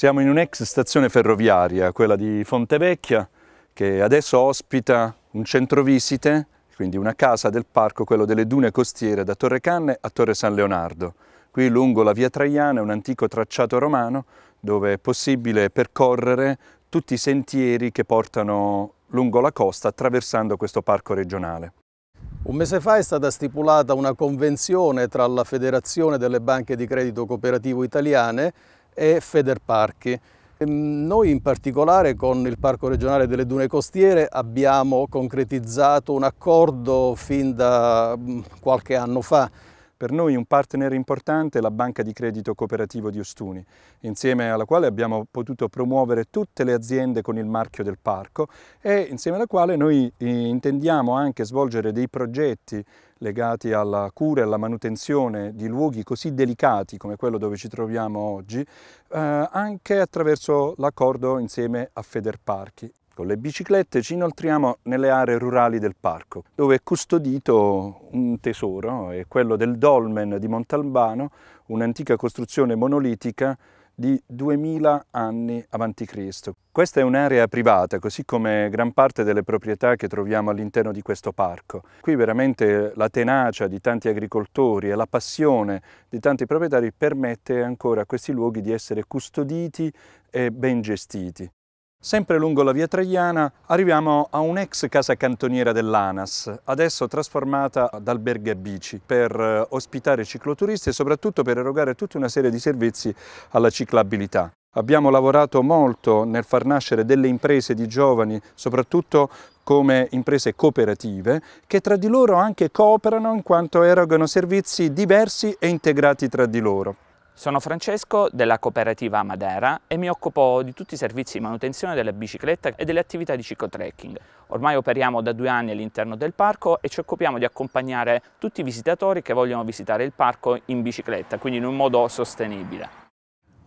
Siamo in un'ex stazione ferroviaria, quella di Fontevecchia, che adesso ospita un centro visite, quindi una casa del parco, quello delle dune costiere da Torre Canne a Torre San Leonardo. Qui lungo la via Traiana, un antico tracciato romano, dove è possibile percorrere tutti i sentieri che portano lungo la costa attraversando questo parco regionale. Un mese fa è stata stipulata una convenzione tra la Federazione delle Banche di Credito Cooperativo Italiane e Federparchi. Ehm, noi in particolare con il Parco regionale delle Dune Costiere abbiamo concretizzato un accordo fin da mm, qualche anno fa per noi un partner importante è la Banca di Credito Cooperativo di Ostuni, insieme alla quale abbiamo potuto promuovere tutte le aziende con il marchio del parco e insieme alla quale noi eh, intendiamo anche svolgere dei progetti legati alla cura e alla manutenzione di luoghi così delicati come quello dove ci troviamo oggi, eh, anche attraverso l'accordo insieme a Federparchi. Con le biciclette ci inoltriamo nelle aree rurali del parco, dove è custodito un tesoro, eh, è quello del dolmen di Montalbano, un'antica costruzione monolitica di 2000 anni avanti Cristo. Questa è un'area privata, così come gran parte delle proprietà che troviamo all'interno di questo parco. Qui veramente la tenacia di tanti agricoltori e la passione di tanti proprietari permette ancora a questi luoghi di essere custoditi e ben gestiti. Sempre lungo la via Traiana arriviamo a un'ex casa cantoniera dell'ANAS, adesso trasformata ad alberga bici per eh, ospitare cicloturisti e soprattutto per erogare tutta una serie di servizi alla ciclabilità. Abbiamo lavorato molto nel far nascere delle imprese di giovani, soprattutto come imprese cooperative, che tra di loro anche cooperano in quanto erogano servizi diversi e integrati tra di loro. Sono Francesco della cooperativa Madera e mi occupo di tutti i servizi di manutenzione della bicicletta e delle attività di ciclotrekking. Ormai operiamo da due anni all'interno del parco e ci occupiamo di accompagnare tutti i visitatori che vogliono visitare il parco in bicicletta, quindi in un modo sostenibile.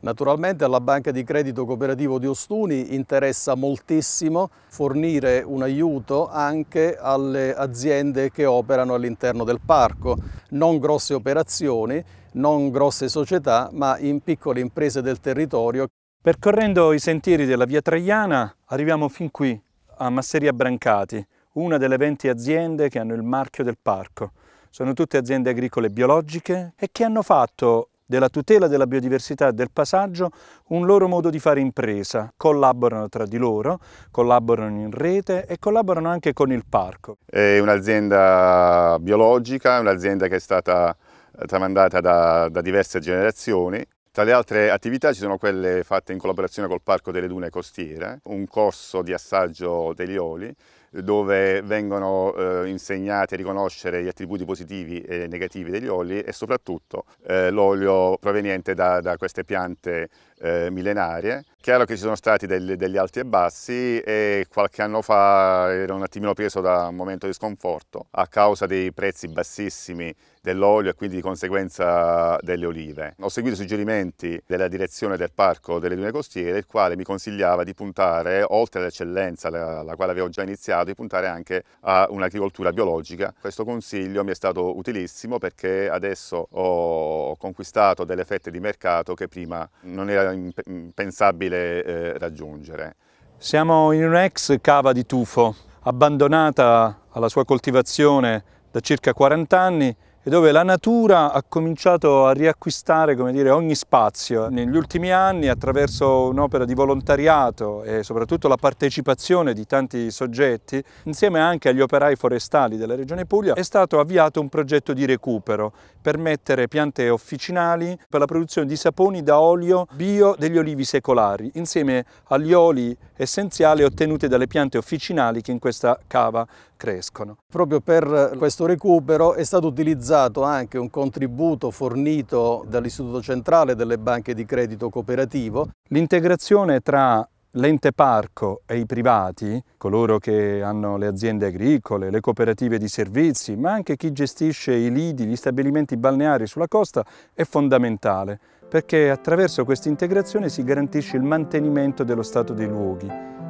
Naturalmente alla Banca di Credito Cooperativo di Ostuni interessa moltissimo fornire un aiuto anche alle aziende che operano all'interno del parco, non grosse operazioni, non grosse società ma in piccole imprese del territorio. Percorrendo i sentieri della via Traiana arriviamo fin qui a Masseria Brancati, una delle 20 aziende che hanno il marchio del parco. Sono tutte aziende agricole biologiche e che hanno fatto della tutela della biodiversità e del passaggio un loro modo di fare impresa. Collaborano tra di loro, collaborano in rete e collaborano anche con il parco. È un'azienda biologica, un'azienda che è stata tramandata da, da diverse generazioni. Tra le altre attività ci sono quelle fatte in collaborazione col Parco delle Dune Costiere, un corso di assaggio degli oli dove vengono eh, insegnati a riconoscere gli attributi positivi e negativi degli oli e soprattutto eh, l'olio proveniente da, da queste piante eh, millenarie. Chiaro che ci sono stati del, degli alti e bassi e qualche anno fa ero un attimino preso da un momento di sconforto a causa dei prezzi bassissimi dell'olio e quindi di conseguenza delle olive. Ho seguito i suggerimenti della direzione del Parco delle Dune Costiere, il quale mi consigliava di puntare, oltre all'eccellenza alla quale avevo già iniziato, di puntare anche a un'agricoltura biologica. Questo consiglio mi è stato utilissimo perché adesso ho conquistato delle fette di mercato che prima non era impensabile eh, raggiungere. Siamo in un'ex cava di tufo, abbandonata alla sua coltivazione da circa 40 anni, e dove la natura ha cominciato a riacquistare dire, ogni spazio. Negli ultimi anni attraverso un'opera di volontariato e soprattutto la partecipazione di tanti soggetti, insieme anche agli operai forestali della Regione Puglia, è stato avviato un progetto di recupero per mettere piante officinali per la produzione di saponi da olio bio degli olivi secolari, insieme agli oli essenziali ottenuti dalle piante officinali che in questa cava crescono. Proprio per questo recupero è stato utilizzato basato anche un contributo fornito dall'Istituto Centrale delle Banche di Credito Cooperativo. L'integrazione tra l'ente parco e i privati, coloro che hanno le aziende agricole, le cooperative di servizi, ma anche chi gestisce i lidi, gli stabilimenti balneari sulla costa, è fondamentale perché attraverso questa integrazione si garantisce il mantenimento dello stato dei luoghi,